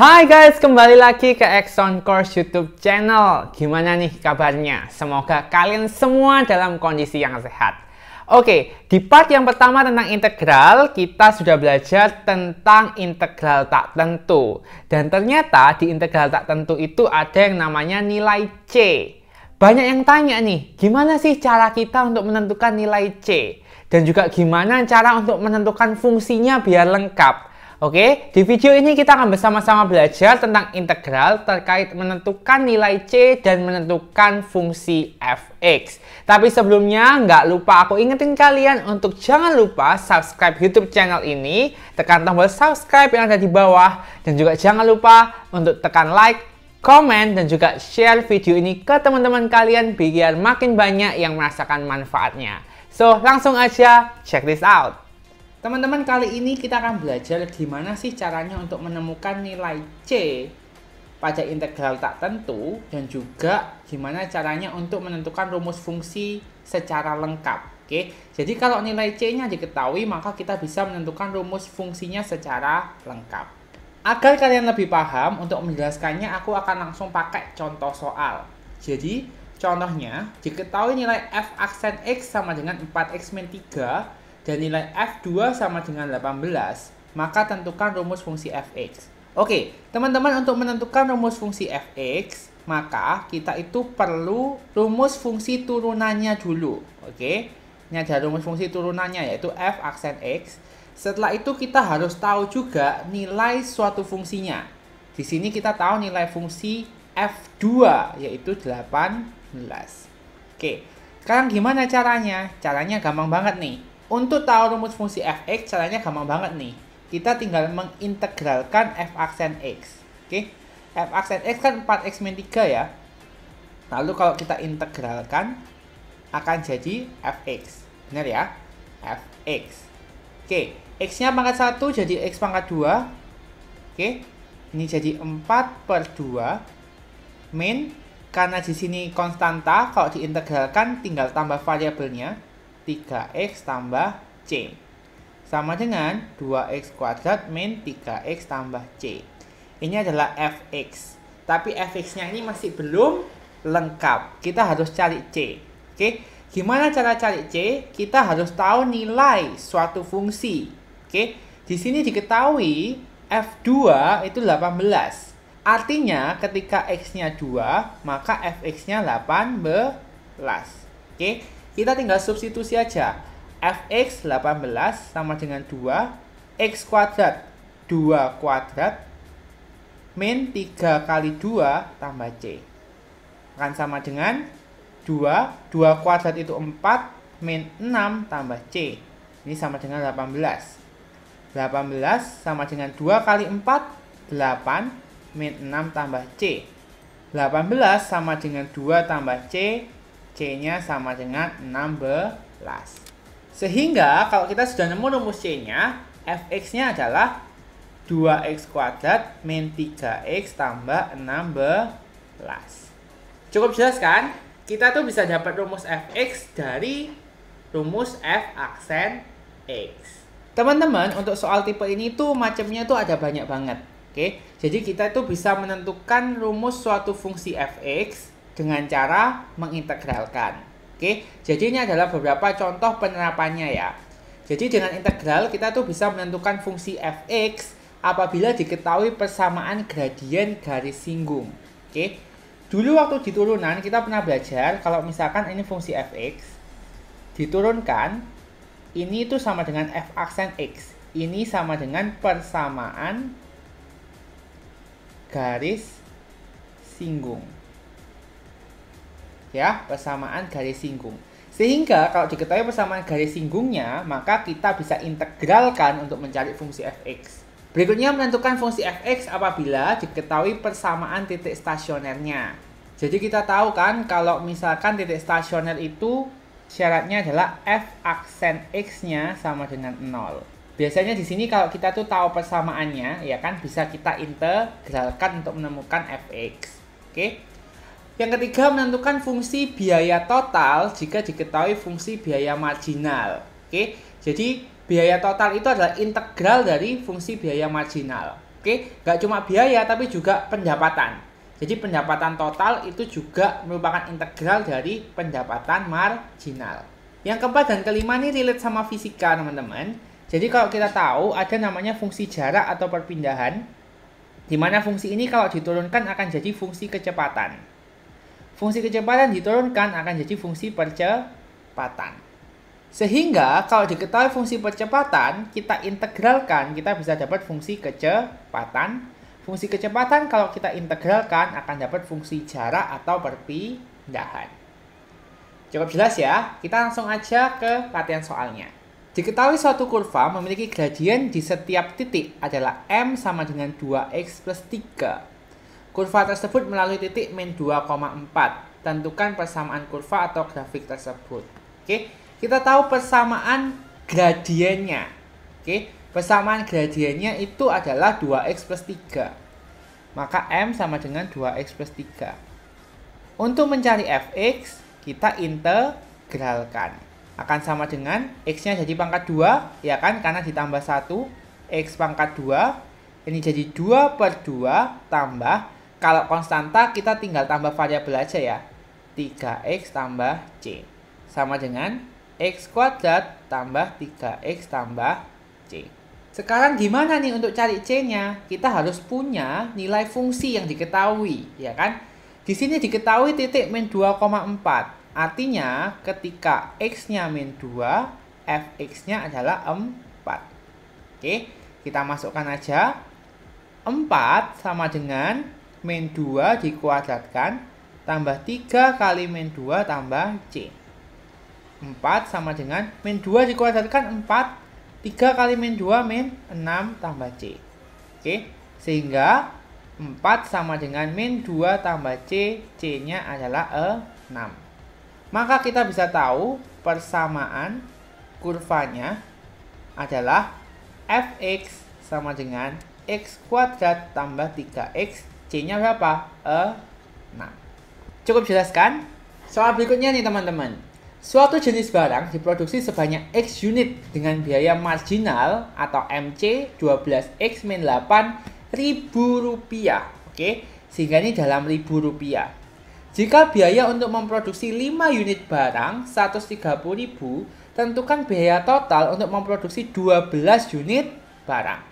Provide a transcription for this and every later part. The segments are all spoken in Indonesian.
Hai guys, kembali lagi ke Exxon Course YouTube channel. Gimana nih kabarnya? Semoga kalian semua dalam kondisi yang sehat. Oke, di part yang pertama tentang integral, kita sudah belajar tentang integral tak tentu. Dan ternyata di integral tak tentu itu ada yang namanya nilai C. Banyak yang tanya nih, gimana sih cara kita untuk menentukan nilai C? Dan juga gimana cara untuk menentukan fungsinya biar lengkap? Oke, di video ini kita akan bersama-sama belajar tentang integral terkait menentukan nilai C dan menentukan fungsi fx. Tapi sebelumnya, nggak lupa aku ingetin kalian untuk jangan lupa subscribe YouTube channel ini, tekan tombol subscribe yang ada di bawah, dan juga jangan lupa untuk tekan like, komen, dan juga share video ini ke teman-teman kalian biar makin banyak yang merasakan manfaatnya. So, langsung aja check this out. Teman-teman, kali ini kita akan belajar gimana sih caranya untuk menemukan nilai C pada integral tak tentu dan juga gimana caranya untuk menentukan rumus fungsi secara lengkap. Oke, jadi kalau nilai C-nya diketahui, maka kita bisa menentukan rumus fungsinya secara lengkap. Agar kalian lebih paham, untuk menjelaskannya aku akan langsung pakai contoh soal. Jadi, contohnya, diketahui nilai f aksen x sama dengan 4x min 3, dan nilai F2 sama dengan 18, maka tentukan rumus fungsi Fx. Oke, teman-teman untuk menentukan rumus fungsi Fx, maka kita itu perlu rumus fungsi turunannya dulu. Oke, ini ada rumus fungsi turunannya yaitu F aksen X. Setelah itu kita harus tahu juga nilai suatu fungsinya. Di sini kita tahu nilai fungsi F2 yaitu 18. Oke, sekarang gimana caranya? Caranya gampang banget nih untuk tahu rumus fungsi fx, caranya gampang banget nih. Kita tinggal mengintegralkan f aksen x. Oke, f aksen x kan 4x min 3 ya. Lalu kalau kita integralkan, akan jadi fx. Benar ya? fx. Oke, x-nya pangkat 1 jadi x pangkat 2. Oke, ini jadi 4 per 2 min karena di sini konstanta kalau diintegralkan tinggal tambah variabelnya 3x tambah C. Sama dengan 2x kuadrat min 3x tambah C. Ini adalah fx. Tapi fx-nya ini masih belum lengkap. Kita harus cari C. Oke, gimana cara cari C? Kita harus tahu nilai suatu fungsi. Oke, di sini diketahui f2 itu 18. Artinya ketika x-nya 2, maka fx-nya 18. Oke. Okay? Kita tinggal substitusi aja. fx 18 sama dengan 2 x kuadrat 2 kuadrat min 3 kali 2 tambah c. Akan sama dengan 2, 2 kuadrat itu 4 min 6 tambah c. Ini sama dengan 18. 18 sama dengan 2 kali 4, 8 min 6 tambah c. 18 sama dengan 2 tambah C C-nya sama dengan 16. Sehingga kalau kita sudah nemu rumus C-nya, fx-nya adalah 2x kuadrat min 3x tambah 16. Cukup jelas kan? Kita tuh bisa dapat rumus fx dari rumus f aksen x. Teman-teman, untuk soal tipe ini tuh macamnya tuh ada banyak banget. Oke, jadi kita tuh bisa menentukan rumus suatu fungsi fx dengan cara mengintegralkan. Oke, jadi ini adalah beberapa contoh penerapannya ya. Jadi dengan integral kita tuh bisa menentukan fungsi fx apabila diketahui persamaan gradien garis singgung. Oke. Dulu waktu di turunan kita pernah belajar kalau misalkan ini fungsi fx diturunkan ini itu sama dengan f aksen x. Ini sama dengan persamaan garis singgung ya persamaan garis singgung. Sehingga kalau diketahui persamaan garis singgungnya, maka kita bisa integralkan untuk mencari fungsi fx. Berikutnya menentukan fungsi fx apabila diketahui persamaan titik stasionernya. Jadi kita tahu kan kalau misalkan titik stasioner itu syaratnya adalah f aksen x-nya sama dengan 0. Biasanya di sini kalau kita tuh tahu persamaannya, ya kan bisa kita integralkan untuk menemukan fx. Oke. Yang ketiga, menentukan fungsi biaya total jika diketahui fungsi biaya marginal. Oke, jadi biaya total itu adalah integral dari fungsi biaya marginal. Oke, nggak cuma biaya tapi juga pendapatan. Jadi pendapatan total itu juga merupakan integral dari pendapatan marginal. Yang keempat dan kelima ini relate sama fisika teman-teman. Jadi kalau kita tahu ada namanya fungsi jarak atau perpindahan, di mana fungsi ini kalau diturunkan akan jadi fungsi kecepatan fungsi kecepatan diturunkan akan jadi fungsi percepatan. Sehingga kalau diketahui fungsi percepatan, kita integralkan, kita bisa dapat fungsi kecepatan. Fungsi kecepatan kalau kita integralkan akan dapat fungsi jarak atau perpindahan. Cukup jelas ya, kita langsung aja ke latihan soalnya. Diketahui suatu kurva memiliki gradien di setiap titik adalah M sama dengan 2X plus 3 Kurva tersebut melalui titik min 2,4. Tentukan persamaan kurva atau grafik tersebut. Oke, kita tahu persamaan gradiennya. Oke, persamaan gradiennya itu adalah 2x plus 3. Maka M sama dengan 2x plus 3. Untuk mencari fx, kita integralkan. Akan sama dengan x-nya jadi pangkat 2, ya kan? Karena ditambah 1, x pangkat 2. Ini jadi 2 per 2 tambah kalau konstanta kita tinggal tambah variabel aja ya. 3x tambah c sama dengan x kuadrat tambah 3x tambah c. Sekarang gimana nih untuk cari c-nya? Kita harus punya nilai fungsi yang diketahui, ya kan? Di sini diketahui titik min 2,4. Artinya ketika x-nya min 2, fx-nya adalah 4. Oke, kita masukkan aja 4 sama dengan min 2 dikuadratkan tambah 3 kali min 2 tambah C. 4 sama dengan min 2 dikuadratkan 4, 3 kali min 2 min 6 tambah C. Oke, sehingga 4 sama dengan min 2 tambah C, C-nya adalah 6. Maka kita bisa tahu persamaan kurvanya adalah fx sama dengan x kuadrat tambah 3x C-nya berapa? E Nah, Cukup jelaskan? Soal berikutnya nih teman-teman. Suatu jenis barang diproduksi sebanyak X unit dengan biaya marginal atau MC 12X 8 ribu rupiah. Oke, sehingga ini dalam ribu rupiah. Jika biaya untuk memproduksi 5 unit barang 130 ribu, tentukan biaya total untuk memproduksi 12 unit barang.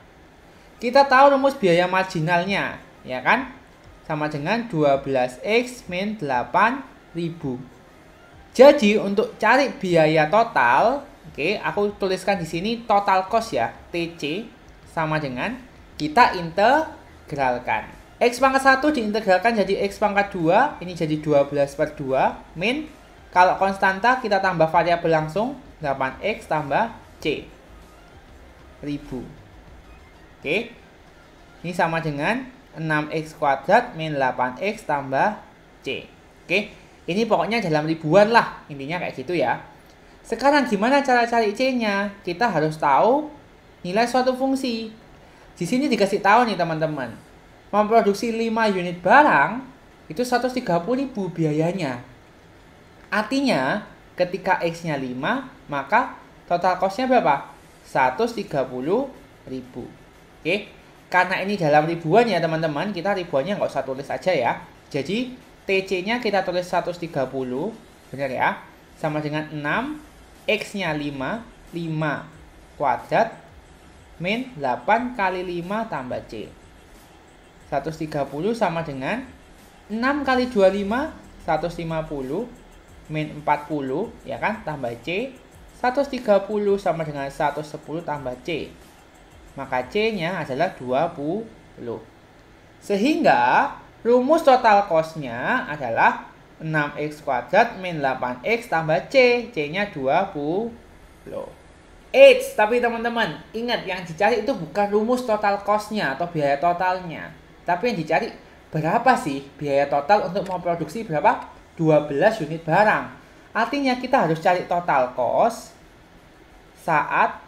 Kita tahu rumus biaya marginalnya ya kan? Sama dengan 12x min 8000. Jadi untuk cari biaya total, oke, okay, aku tuliskan di sini total cost ya, TC sama dengan kita integralkan. X pangkat 1 diintegralkan jadi X pangkat 2, ini jadi 12 per 2, min, kalau konstanta kita tambah variabel langsung, 8X tambah C, 1000. Oke, ini sama dengan 6x kuadrat min 8x tambah C. Oke, ini pokoknya dalam ribuan lah, intinya kayak gitu ya. Sekarang gimana cara cari C-nya? Kita harus tahu nilai suatu fungsi. Di sini dikasih tahu nih teman-teman. Memproduksi 5 unit barang itu ribu biayanya. Artinya, ketika X-nya 5, maka total cost-nya berapa? ribu, Oke. Karena ini dalam ribuan ya teman-teman, kita ribuannya nggak usah tulis aja ya. Jadi TC-nya kita tulis 130, benar ya? Sama dengan 6, X-nya 5, 5 kuadrat, min 8 kali 5 tambah C. 130 sama dengan 6 kali 25, 150, min 40, ya kan, tambah C. 130 sama dengan 110 tambah C maka C-nya adalah 20. Sehingga rumus total cost-nya adalah 6x kuadrat min 8x tambah C, C-nya 20. Eits, tapi teman-teman, ingat yang dicari itu bukan rumus total cost-nya atau biaya totalnya. Tapi yang dicari berapa sih biaya total untuk memproduksi berapa? 12 unit barang. Artinya kita harus cari total cost saat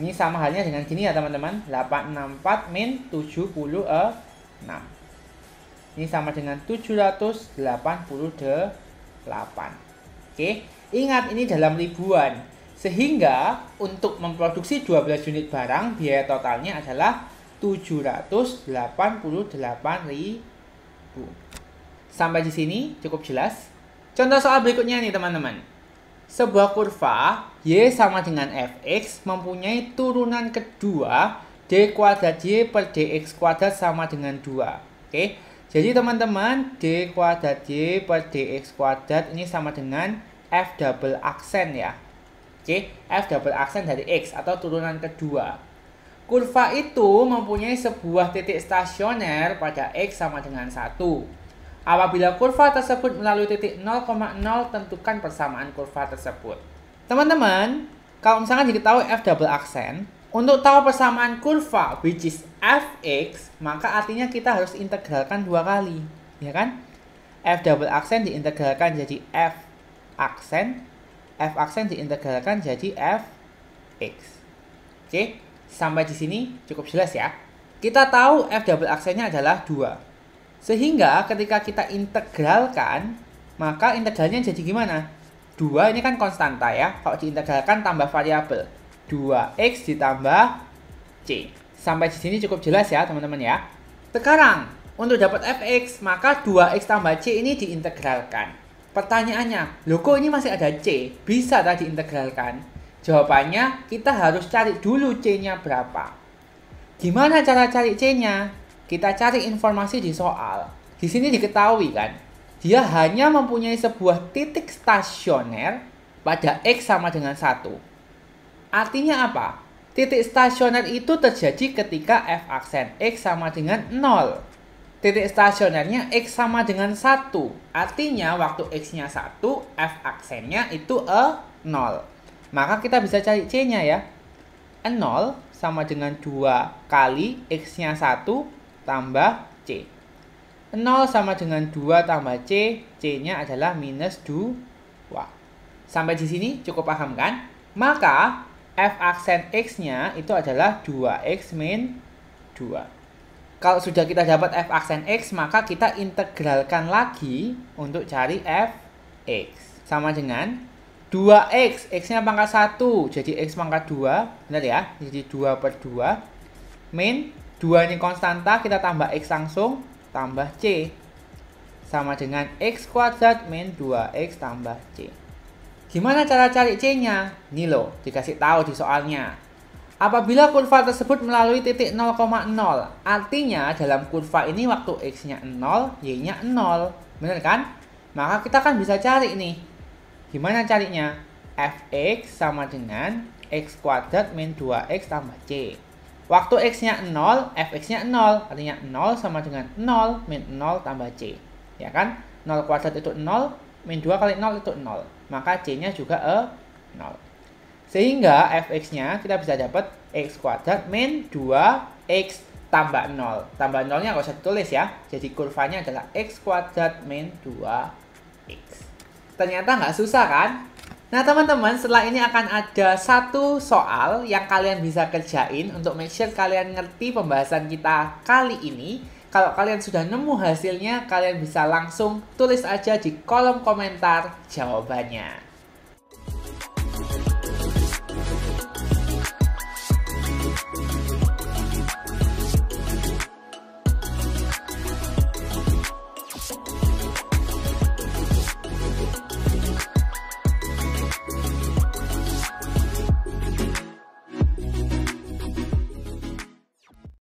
Ini sama halnya dengan gini ya teman-teman. 864 min 76. Ini sama dengan 788. Oke, ingat ini dalam ribuan. Sehingga untuk memproduksi 12 unit barang biaya totalnya adalah 788 ribu. Sampai di sini cukup jelas. Contoh soal berikutnya nih teman-teman. Sebuah kurva Y sama dengan Fx mempunyai turunan kedua D kuadrat Y per DX kuadrat sama dengan 2. Oke, jadi teman-teman D kuadrat Y per DX kuadrat ini sama dengan F double aksen ya. Oke, F double aksen dari X atau turunan kedua. Kurva itu mempunyai sebuah titik stasioner pada X sama dengan 1 Apabila kurva tersebut melalui titik 0,0, tentukan persamaan kurva tersebut. Teman-teman, kalau misalkan diketahui F double aksen, untuk tahu persamaan kurva, which is fx, maka artinya kita harus integralkan dua kali, ya kan? F double aksen diintegralkan jadi f aksen, f aksen diintegralkan jadi fx. Oke, sampai di sini cukup jelas ya. Kita tahu f double aksennya adalah 2. Sehingga ketika kita integralkan, maka integralnya jadi gimana? 2 ini kan konstanta ya. Kalau diintegralkan tambah variabel. 2x ditambah c. Sampai di sini cukup jelas ya, teman-teman ya. Sekarang, untuk dapat fx, maka 2x tambah c ini diintegralkan. Pertanyaannya, logo ini masih ada c? Bisa tak diintegralkan Jawabannya, kita harus cari dulu c-nya berapa. Gimana cara cari c-nya? Kita cari informasi di soal. Di sini diketahui kan, dia hanya mempunyai sebuah titik stasioner pada X sama dengan 1. Artinya apa? Titik stasioner itu terjadi ketika f aksen X sama dengan 0. Titik stasionernya X sama dengan 1. Artinya waktu X-nya 1, f aksennya itu a e 0. Maka kita bisa cari C-nya ya. A e 0 sama dengan 2 kali X-nya 1 tambah C. 0 sama dengan 2 tambah C, C-nya adalah minus 2. Sampai di sini cukup paham kan? Maka F aksen X-nya itu adalah 2X min 2. Kalau sudah kita dapat F aksen X, maka kita integralkan lagi untuk cari F X. Sama dengan 2X, X-nya pangkat 1, jadi X pangkat 2, benar ya? Jadi 2 per 2, min 2 ini konstanta, kita tambah X langsung, tambah C. Sama dengan X kuadrat min 2X tambah C. Gimana cara cari C-nya? Nih loh, dikasih tahu di soalnya. Apabila kurva tersebut melalui titik 0,0, artinya dalam kurva ini waktu X-nya 0, Y-nya 0. Bener kan? Maka kita kan bisa cari nih. Gimana carinya? Fx sama dengan X kuadrat min 2X tambah C. Waktu X-nya 0, Fx-nya 0. Artinya 0 sama dengan 0 min 0 tambah C. Ya kan? 0 kuadrat itu 0, min 2 kali 0 itu 0. Maka C-nya juga e, eh, 0. Sehingga Fx-nya kita bisa dapat X kuadrat min 2X tambah 0. Tambah 0-nya nggak usah ditulis ya. Jadi kurvanya adalah X kuadrat min 2X. Ternyata nggak susah kan? Nah teman-teman setelah ini akan ada satu soal yang kalian bisa kerjain untuk make sure kalian ngerti pembahasan kita kali ini. Kalau kalian sudah nemu hasilnya, kalian bisa langsung tulis aja di kolom komentar jawabannya.